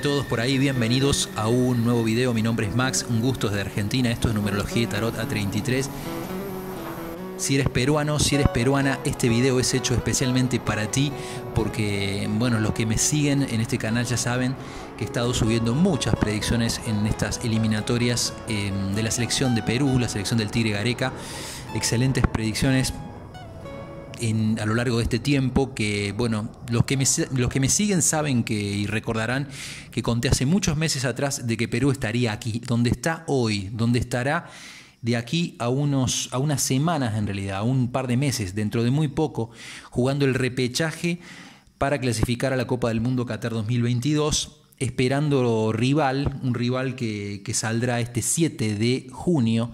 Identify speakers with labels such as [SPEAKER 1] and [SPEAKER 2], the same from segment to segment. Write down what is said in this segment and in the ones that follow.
[SPEAKER 1] Hola a todos por ahí, bienvenidos a un nuevo video. Mi nombre es Max, un gusto de Argentina. Esto es Numerología y Tarot A33. Si eres peruano, si eres peruana, este video es hecho especialmente para ti porque, bueno, los que me siguen en este canal ya saben que he estado subiendo muchas predicciones en estas eliminatorias eh, de la selección de Perú, la selección del Tigre Gareca. Excelentes predicciones, a lo largo de este tiempo, que bueno, los que, me, que me siguen saben que y recordarán que conté hace muchos meses atrás de que Perú estaría aquí, donde está hoy, donde estará de aquí a, unos, a unas semanas en realidad, a un par de meses, dentro de muy poco, jugando el repechaje para clasificar a la Copa del Mundo Qatar 2022, esperando rival, un rival que, que saldrá este 7 de junio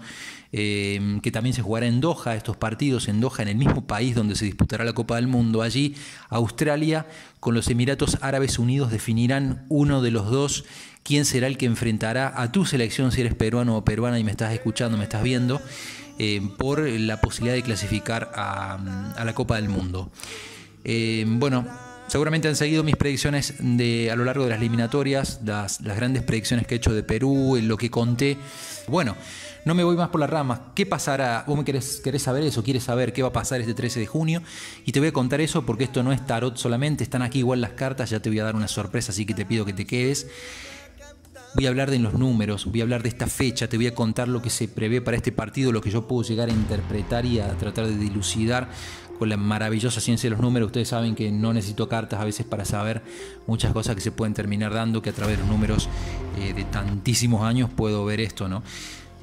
[SPEAKER 1] Em, que también se jugará en Doha, estos partidos en Doha, en el mismo país donde se disputará la Copa del Mundo. Allí Australia con los Emiratos Árabes Unidos definirán uno de los dos quién será el que enfrentará a tu selección, si eres peruano o peruana y me estás escuchando, me estás viendo, em, por la posibilidad de clasificar a, la Copa del Mundo. Em, bueno, seguramente han seguido mis predicciones de, a lo largo de las eliminatorias, las, grandes predicciones que he hecho de Perú, en lo que conté. Bueno, no me voy más por las ramas. ¿Qué pasará? Vos me querés, saber eso, quieres saber qué va a pasar este 13 de junio. Y te voy a contar eso porque esto no es tarot solamente, están aquí igual las cartas, ya te voy a dar una sorpresa, así que te pido que te quedes. Voy a hablar de los números, voy a hablar de esta fecha, te voy a contar lo que se prevé para este partido, lo que yo puedo llegar a interpretar y a tratar de dilucidar con la maravillosa ciencia de los números. Ustedes saben que no necesito cartas a veces para saber muchas cosas que se pueden terminar dando, que a través de los números eh, de tantísimos años puedo ver esto, ¿no?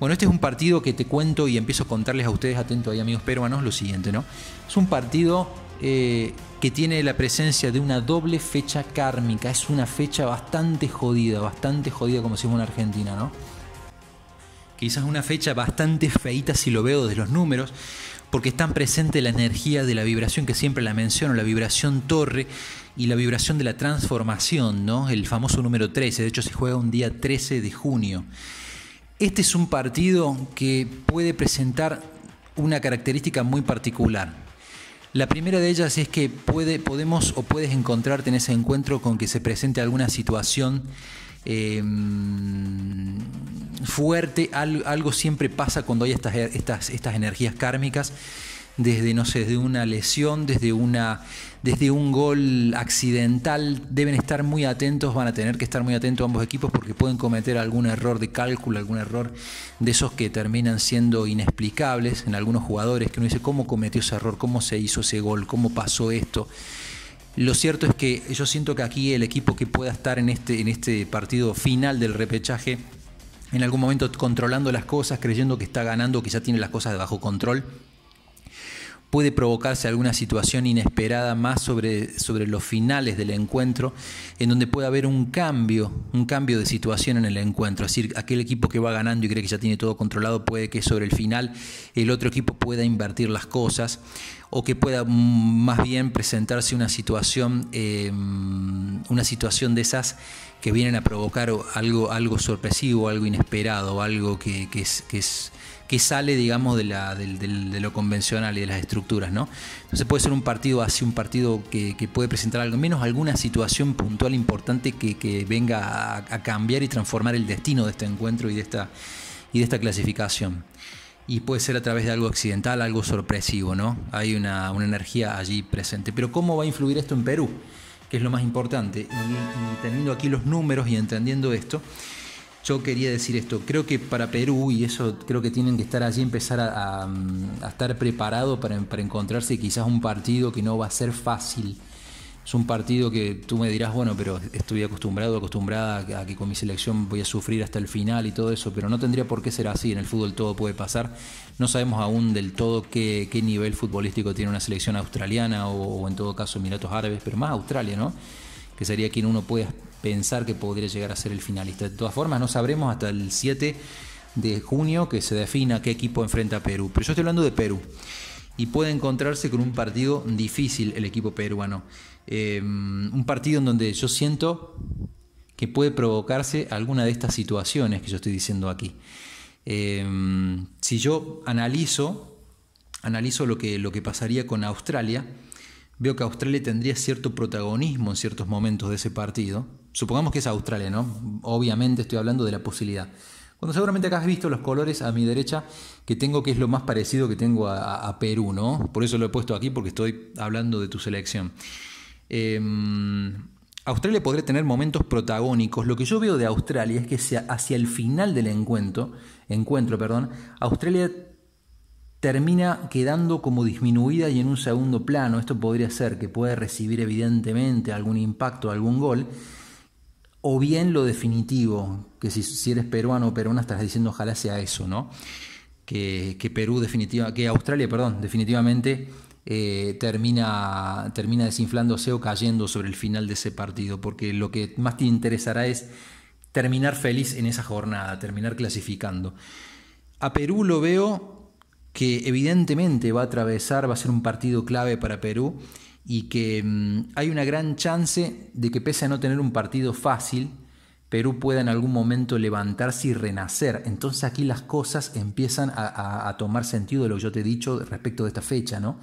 [SPEAKER 1] Bueno, este es un partido que te cuento y empiezo a contarles a ustedes, atentos ahí amigos peruanos, lo siguiente, ¿no? Es un partido eh, que tiene la presencia de una doble fecha kármica, es una fecha bastante jodida, bastante jodida como si es una Argentina, ¿no? Quizás una fecha bastante feita si lo veo desde los números, porque están presentes la energía de la vibración que siempre la menciono, la vibración torre y la vibración de la transformación, ¿no? El famoso número 13, de hecho se juega un día 13 de junio. Este es un partido que puede presentar una característica muy particular. La primera de ellas es que puede, podemos o puedes encontrarte en ese encuentro con que se presente alguna situación em, fuerte, algo, siempre pasa cuando hay estas, estas energías kármicas desde, no sé, desde una lesión, desde, una, desde un gol accidental. Deben estar muy atentos, van a tener que estar muy atentos ambos equipos porque pueden cometer algún error de cálculo, algún error de esos que terminan siendo inexplicables en algunos jugadores, que uno dice, ¿cómo cometió ese error? ¿Cómo se hizo ese gol? ¿Cómo pasó esto? Lo cierto es que yo siento que aquí el equipo que pueda estar en este, en este partido final del repechaje, en algún momento controlando las cosas, creyendo que está ganando, que ya tiene las cosas bajo control, puede provocarse alguna situación inesperada más sobre, sobre los finales del encuentro, en donde puede haber un cambio, un cambio de situación en el encuentro. Es decir, aquel equipo que va ganando y cree que ya tiene todo controlado, puede que sobre el final el otro equipo pueda invertir las cosas o que pueda mm, más bien presentarse una situación, em, una situación de esas que vienen a provocar algo, algo sorpresivo, algo inesperado, algo es, que es que sale, digamos, de, la, lo convencional y de las estructuras, ¿no? Entonces puede ser un partido así, un partido que, puede presentar al menos alguna situación puntual importante que, venga a, cambiar y transformar el destino de este encuentro y de esta, y esta clasificación. Y puede ser a través de algo accidental, algo sorpresivo, ¿no? Hay una, energía allí presente. Pero ¿cómo va a influir esto en Perú? que es lo más importante. y, teniendo aquí los números y entendiendo esto, yo quería decir esto, creo que para Perú, y eso creo que tienen que estar allí, empezar a, estar preparado para, encontrarse quizás un partido que no va a ser fácil. Es un partido que tú me dirás, bueno, pero estoy acostumbrado, acostumbrada a que con mi selección voy a sufrir hasta el final y todo eso, pero no tendría por qué ser así, en el fútbol todo puede pasar. No sabemos aún del todo qué, nivel futbolístico tiene una selección australiana o, o en todo caso Emiratos Árabes, pero más Australia, ¿no? Que sería quien uno puede pensar que podría llegar a ser el finalista. De todas formas, no sabremos hasta el 7 de junio que se defina qué equipo enfrenta a Perú. Pero yo estoy hablando de Perú. Y puede encontrarse con un partido difícil el equipo peruano. Em, un partido en donde yo siento que puede provocarse alguna de estas situaciones que yo estoy diciendo aquí. Em, si yo analizo, analizo lo que, lo que pasaría con Australia, veo que Australia tendría cierto protagonismo en ciertos momentos de ese partido supongamos que es Australia, ¿no? Obviamente estoy hablando de la posibilidad. Cuando seguramente acá has visto los colores a mi derecha que tengo, que es lo más parecido que tengo a, Perú, ¿no? Por eso lo he puesto aquí, porque estoy hablando de tu selección. Em, Australia podría tener momentos protagónicos. Lo que yo veo de Australia es que hacia el final del encuentro, encuentro perdón, Australia termina quedando como disminuida y en un segundo plano. Esto podría ser que puede recibir evidentemente algún impacto, algún gol, o bien lo definitivo, que si, eres peruano o peruana estás diciendo ojalá sea eso, ¿no? Que, Perú definitiva, que Australia, perdón, definitivamente eh, termina, termina desinflándose o cayendo sobre el final de ese partido, porque lo que más te interesará es terminar feliz en esa jornada, terminar clasificando. A Perú lo veo que evidentemente va a atravesar, va a ser un partido clave para Perú y que mm, hay una gran chance de que pese a no tener un partido fácil, Perú pueda en algún momento levantarse y renacer. Entonces aquí las cosas empiezan a, tomar sentido de lo que yo te he dicho respecto de esta fecha, ¿no?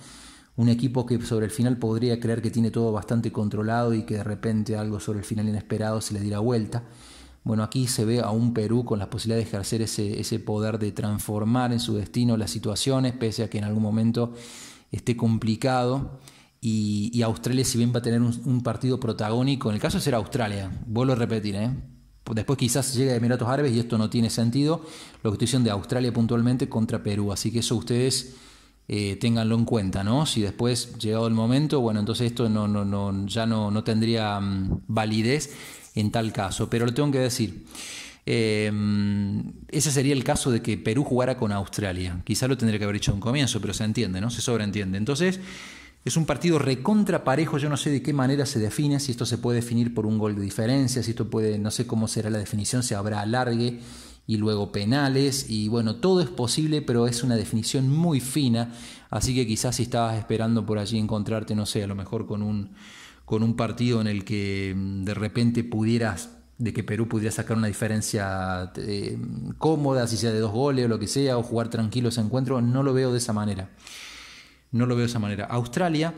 [SPEAKER 1] Un equipo que sobre el final podría creer que tiene todo bastante controlado y que de repente algo sobre el final inesperado se le diera vuelta. Bueno, aquí se ve a un Perú con la posibilidad de ejercer ese, ese poder de transformar en su destino las situaciones, pese a que en algún momento esté complicado. Y, Australia, si bien va a tener un, partido protagónico, en el caso será Australia, vuelvo a repetir, ¿eh? después quizás llegue Emiratos Árabes y esto no tiene sentido, lo que estoy diciendo de Australia puntualmente contra Perú, así que eso ustedes eh, ténganlo en cuenta, ¿no? Si después, llegado el momento, bueno, entonces esto ya no, tendría mm, validez en tal caso, pero lo tengo que decir. Eh, ese sería el caso de que Perú jugara con Australia. quizás lo tendría que haber hecho en un comienzo, pero se entiende, ¿no? Se sobreentiende. Entonces, es un partido recontraparejo, yo no sé de qué manera se define, si esto se puede definir por un gol de diferencia, si esto puede, no sé cómo será la definición, si habrá alargue y luego penales, y bueno, todo es posible, pero es una definición muy fina, así que quizás si estabas esperando por allí encontrarte, no sé, a lo mejor con un, con un partido en el que mm, de repente pudieras de que Perú pudiera sacar una diferencia eh, cómoda, si sea de dos goles o lo que sea, o jugar tranquilo ese encuentro, no lo veo de esa manera no lo veo de esa manera. Australia,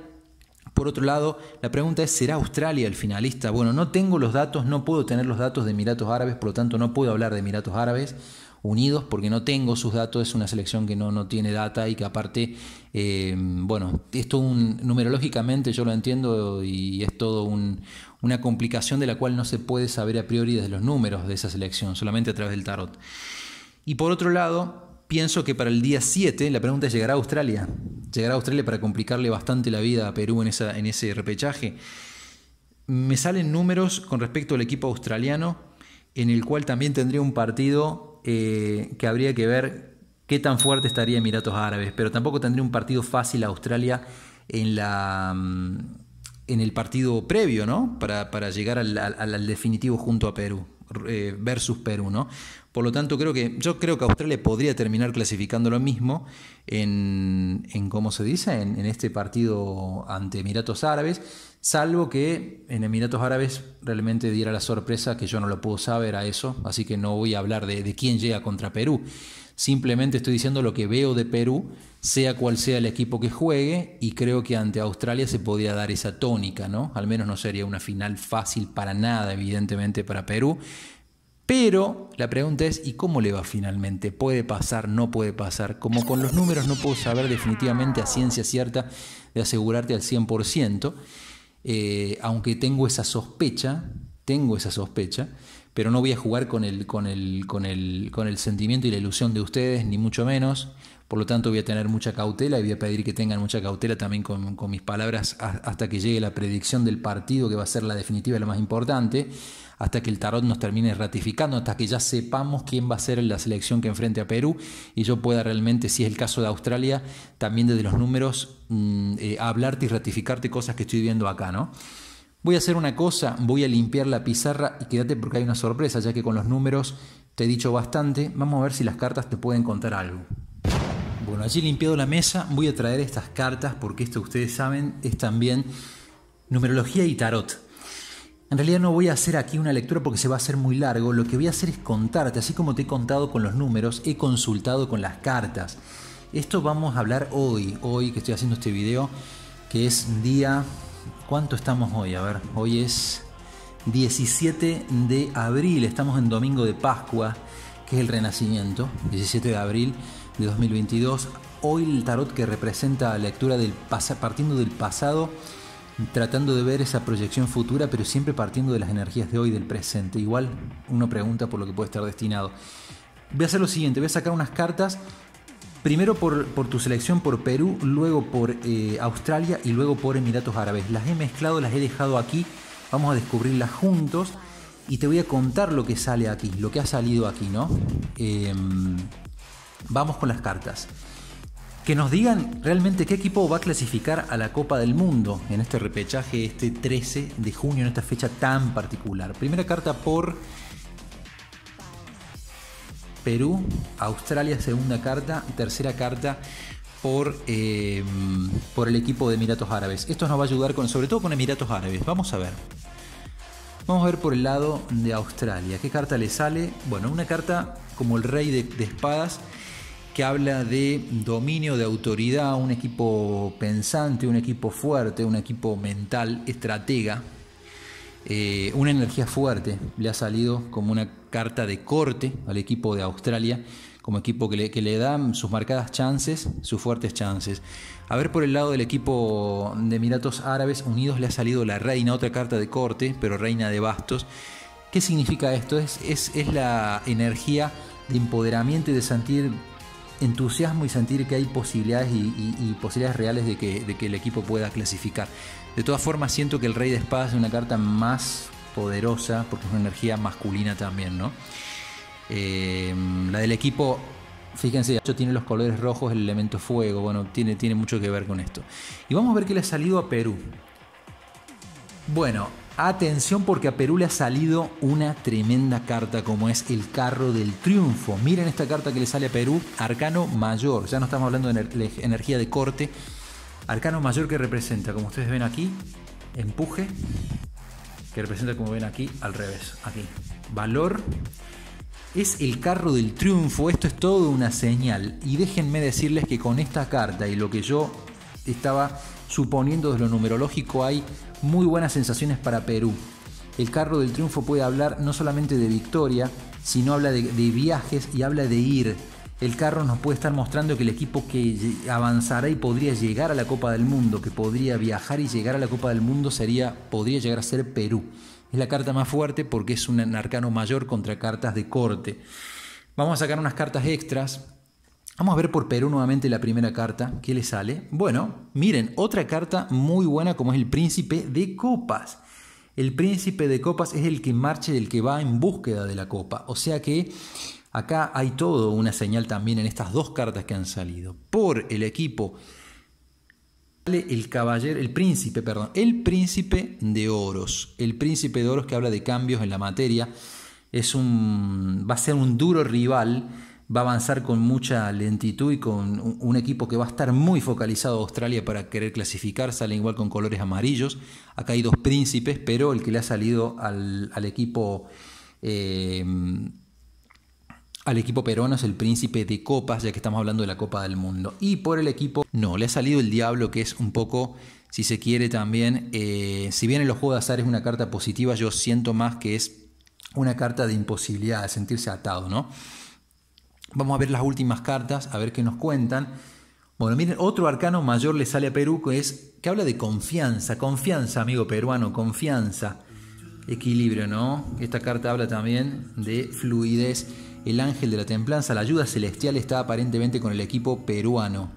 [SPEAKER 1] por otro lado, la pregunta es, ¿será Australia el finalista? Bueno, no tengo los datos, no puedo tener los datos de Emiratos Árabes, por lo tanto no puedo hablar de Emiratos Árabes Unidos porque no tengo sus datos, es una selección que no, no tiene data y que aparte, eh, bueno, esto un, numerológicamente yo lo entiendo y es todo una complicación de la cual no se puede saber a priori desde los números de esa selección, solamente a través del tarot. Y por otro lado, pienso que para el día 7 la pregunta es, ¿llegará a Australia? ¿Llegará a Australia para complicarle bastante la vida a Perú en, esa, en ese repechaje? Me salen números con respecto al equipo australiano, en el cual también tendría un partido eh, que habría que ver qué tan fuerte estaría Emiratos Árabes, pero tampoco tendría un partido fácil a Australia en la mm, en el partido previo, ¿no? Para, llegar al, definitivo junto a Perú, eh, versus Perú, ¿no? Por lo tanto, creo que yo creo que Australia podría terminar clasificando lo mismo en, ¿cómo se dice? En, este partido ante Emiratos Árabes, salvo que en Emiratos Árabes realmente diera la sorpresa que yo no lo puedo saber a eso, así que no voy a hablar de, de quién llega contra Perú. Simplemente estoy diciendo lo que veo de Perú, sea cual sea el equipo que juegue, y creo que ante Australia se podría dar esa tónica, ¿no? Al menos no sería una final fácil para nada, evidentemente, para Perú pero la pregunta es, ¿y cómo le va finalmente? ¿Puede pasar? ¿No puede pasar? Como con los números no puedo saber definitivamente a ciencia cierta de asegurarte al 100%, eh, aunque tengo esa sospecha, tengo esa sospecha, pero no voy a jugar con el, con, el, con, el, con el sentimiento y la ilusión de ustedes, ni mucho menos. Por lo tanto, voy a tener mucha cautela y voy a pedir que tengan mucha cautela también con, mis palabras hasta que llegue la predicción del partido, que va a ser la definitiva y la más importante, hasta que el tarot nos termine ratificando, hasta que ya sepamos quién va a ser la selección que enfrente a Perú y yo pueda realmente, si es el caso de Australia, también desde los números, mm, eh, hablarte y ratificarte cosas que estoy viendo acá, ¿no? Voy a hacer una cosa, voy a limpiar la pizarra y quédate porque hay una sorpresa, ya que con los números te he dicho bastante. Vamos a ver si las cartas te pueden contar algo. Bueno, allí limpiado la mesa, voy a traer estas cartas porque esto ustedes saben es también numerología y tarot. En realidad no voy a hacer aquí una lectura porque se va a hacer muy largo, lo que voy a hacer es contarte, así como te he contado con los números, he consultado con las cartas. Esto vamos a hablar hoy, hoy que estoy haciendo este video, que es día... ¿Cuánto estamos hoy? A ver, hoy es 17 de abril, estamos en domingo de Pascua, que es el Renacimiento, 17 de abril de 2022. Hoy el tarot que representa la lectura del partiendo del pasado, tratando de ver esa proyección futura, pero siempre partiendo de las energías de hoy, del presente. Igual uno pregunta por lo que puede estar destinado. Voy a hacer lo siguiente, voy a sacar unas cartas, primero por, tu selección por Perú, luego por eh, Australia y luego por Emiratos Árabes. Las he mezclado, las he dejado aquí, vamos a descubrirlas juntos y te voy a contar lo que sale aquí, lo que ha salido aquí, ¿no? Eh, Vamos con las cartas. Que nos digan realmente qué equipo va a clasificar a la Copa del Mundo en este repechaje este 13 de junio, en esta fecha tan particular. Primera carta por Perú, Australia segunda carta, tercera carta por, eh, por el equipo de Emiratos Árabes. Esto nos va a ayudar con, sobre todo con Emiratos Árabes. Vamos a ver. Vamos a ver por el lado de Australia. ¿Qué carta le sale? Bueno, una carta como el rey de, de espadas que habla de dominio, de autoridad, un equipo pensante, un equipo fuerte, un equipo mental, estratega, eh, una energía fuerte. Le ha salido como una carta de corte al equipo de Australia, como equipo que le, que dan sus marcadas chances, sus fuertes chances. A ver, por el lado del equipo de Emiratos Árabes Unidos le ha salido la reina, otra carta de corte, pero reina de bastos. ¿Qué significa esto? Es, es, es la energía de empoderamiento y de sentir entusiasmo y sentir que hay posibilidades y, posibilidades reales de que, el equipo pueda clasificar. De todas formas, siento que el Rey de Espadas es una carta más poderosa porque es una energía masculina también, ¿no? Eh, la del equipo, fíjense, tiene los colores rojos, el elemento fuego, bueno, tiene, tiene mucho que ver con esto. Y vamos a ver qué le ha salido a Perú. Bueno, Atención porque a Perú le ha salido una tremenda carta como es el carro del triunfo. Miren esta carta que le sale a Perú, Arcano Mayor. Ya no estamos hablando de energía de corte. Arcano Mayor que representa, como ustedes ven aquí, empuje, que representa como ven aquí al revés, aquí. Valor, es el carro del triunfo, esto es todo una señal. Y déjenme decirles que con esta carta y lo que yo estaba suponiendo de lo numerológico hay muy buenas sensaciones para Perú. El carro del triunfo puede hablar no solamente de victoria, sino habla de, viajes y habla de ir. El carro nos puede estar mostrando que el equipo que avanzará y podría llegar a la Copa del Mundo, que podría viajar y llegar a la Copa del Mundo sería, podría llegar a ser Perú. Es la carta más fuerte porque es un arcano mayor contra cartas de corte. Vamos a sacar unas cartas extras Vamos a ver por Perú nuevamente la primera carta. ¿Qué le sale? Bueno, miren, otra carta muy buena como es el príncipe de copas. El príncipe de copas es el que marcha y el que va en búsqueda de la copa. O sea que acá hay todo una señal también en estas dos cartas que han salido. Por el equipo el caballero, el príncipe, perdón, el príncipe de oros. El príncipe de oros que habla de cambios en la materia. Es un, va a ser un duro rival va a avanzar con mucha lentitud y con un equipo que va a estar muy focalizado a Australia para querer clasificar, al igual con colores amarillos. Acá hay dos príncipes, pero el que le ha salido al, equipo... Eh, al equipo peruano es el príncipe de copas, ya que estamos hablando de la Copa del Mundo. Y por el equipo, no, le ha salido el diablo, que es un poco, si se quiere también, eh, si bien en los juegos de azar es una carta positiva, yo siento más que es una carta de imposibilidad, de sentirse atado, ¿no? Vamos a ver las últimas cartas, a ver qué nos cuentan. Bueno, miren, otro arcano mayor le sale a Perú que es que habla de confianza, confianza, amigo peruano, confianza, equilibrio, ¿no? Esta carta habla también de fluidez. El ángel de la templanza, la ayuda celestial está aparentemente con el equipo peruano.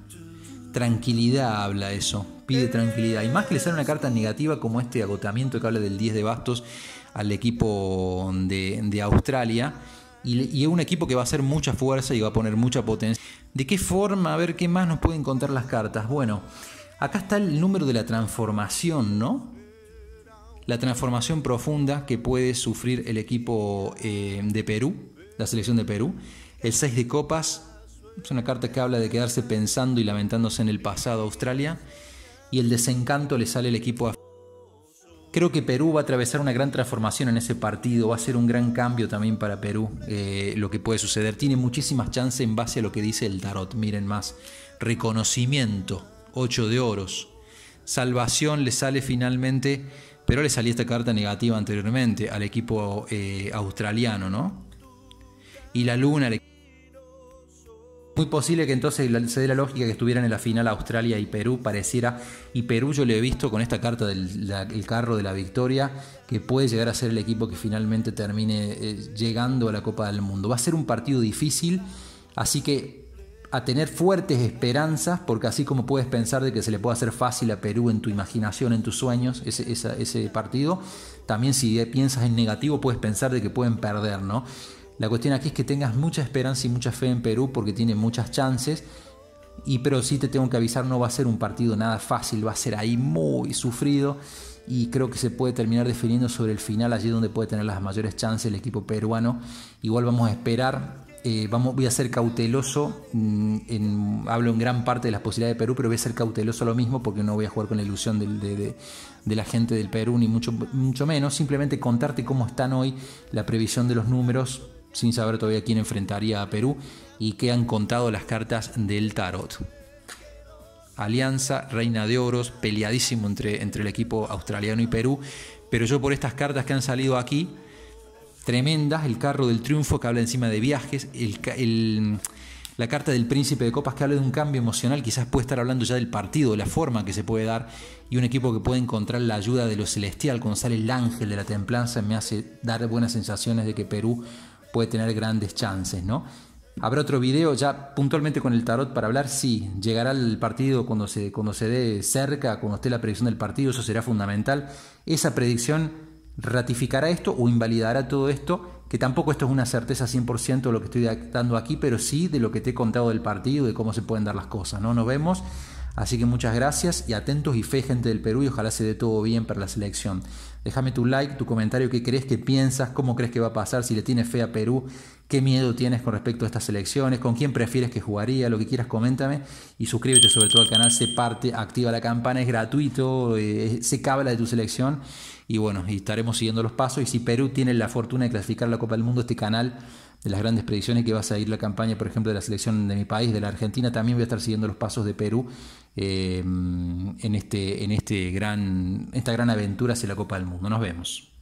[SPEAKER 1] Tranquilidad habla eso, pide tranquilidad. Y más que le sale una carta negativa como este agotamiento que habla del 10 de bastos al equipo de, de Australia, y, es un equipo que va a hacer mucha fuerza y va a poner mucha potencia. ¿De qué forma? A ver qué más nos pueden contar las cartas. Bueno, acá está el número de la transformación, ¿no? La transformación profunda que puede sufrir el equipo eh, de Perú, la selección de Perú. El 6 de copas, es una carta que habla de quedarse pensando y lamentándose en el pasado Australia. Y el desencanto le sale al equipo africano Creo que Perú va a atravesar una gran transformación en ese partido, va a ser un gran cambio también para Perú eh, lo que puede suceder. Tiene muchísimas chances en base a lo que dice el tarot, miren más. Reconocimiento, 8 de oros. Salvación le sale finalmente, pero le salía esta carta negativa anteriormente al equipo eh, australiano, ¿no? Y la luna equipo. Muy posible que entonces se dé la lógica que estuvieran en la final Australia y Perú, pareciera, y Perú yo lo he visto con esta carta del carro de la victoria, que puede llegar a ser el equipo que finalmente termine eh, llegando a la Copa del Mundo. Va a ser un partido difícil, así que a tener fuertes esperanzas, porque así como puedes pensar de que se le puede hacer fácil a Perú en tu imaginación, en tus sueños, ese, ese partido, también si piensas en negativo puedes pensar de que pueden perder, ¿no? La cuestión aquí es que tengas mucha esperanza y mucha fe en Perú porque tiene muchas chances. Y pero sí te tengo que avisar, no va a ser un partido nada fácil, va a ser ahí muy sufrido y creo que se puede terminar definiendo sobre el final, allí donde puede tener las mayores chances el equipo peruano. Igual vamos a esperar, eh, voy a ser cauteloso, mm, hablo en gran parte de las posibilidades de Perú, pero voy a ser cauteloso lo mismo porque no voy a jugar con la ilusión de, la gente del Perú, ni mucho, mucho menos, simplemente contarte cómo están hoy la previsión de los números sin saber todavía quién enfrentaría a Perú y qué han contado las cartas del tarot. Alianza, Reina de Oros, peleadísimo entre, entre el equipo australiano y Perú, pero yo por estas cartas que han salido aquí, tremendas, el carro del triunfo que habla encima de viajes, la carta del príncipe de copas que habla de un cambio emocional, quizás puede estar hablando ya del partido, de la forma que se puede dar, y un equipo que puede encontrar la ayuda de lo celestial, cuando sale el ángel de la templanza, me hace dar buenas sensaciones de que Perú puede tener grandes chances, ¿no? ¿Habrá otro video ya puntualmente con el tarot para hablar? Sí, llegará el partido cuando se, cuando se dé cerca, cuando esté la predicción del partido, eso será fundamental. Esa predicción ratificará esto o invalidará todo esto, que tampoco esto es una certeza 100% de lo que estoy dando aquí, pero sí de lo que te he contado del partido, de cómo se pueden dar las cosas, ¿no? Nos vemos. Así que muchas gracias y atentos y fe gente del Perú y ojalá se dé todo bien para la selección. Déjame tu like, tu comentario, qué crees, qué piensas, cómo crees que va a pasar, si le tienes fe a Perú, qué miedo tienes con respecto a estas selecciones, con quién prefieres que jugaría, lo que quieras, coméntame y suscríbete sobre todo al canal, se parte, activa la campana, es gratuito, eh, se se la de tu selección y bueno, y estaremos siguiendo los pasos y si Perú tiene la fortuna de clasificar la Copa del Mundo, este canal de las grandes predicciones que va a seguir la campaña, por ejemplo, de la selección de mi país, de la Argentina, también voy a estar siguiendo los pasos de Perú eh, en, este, en este gran, esta gran aventura hacia la Copa del Mundo. Nos vemos.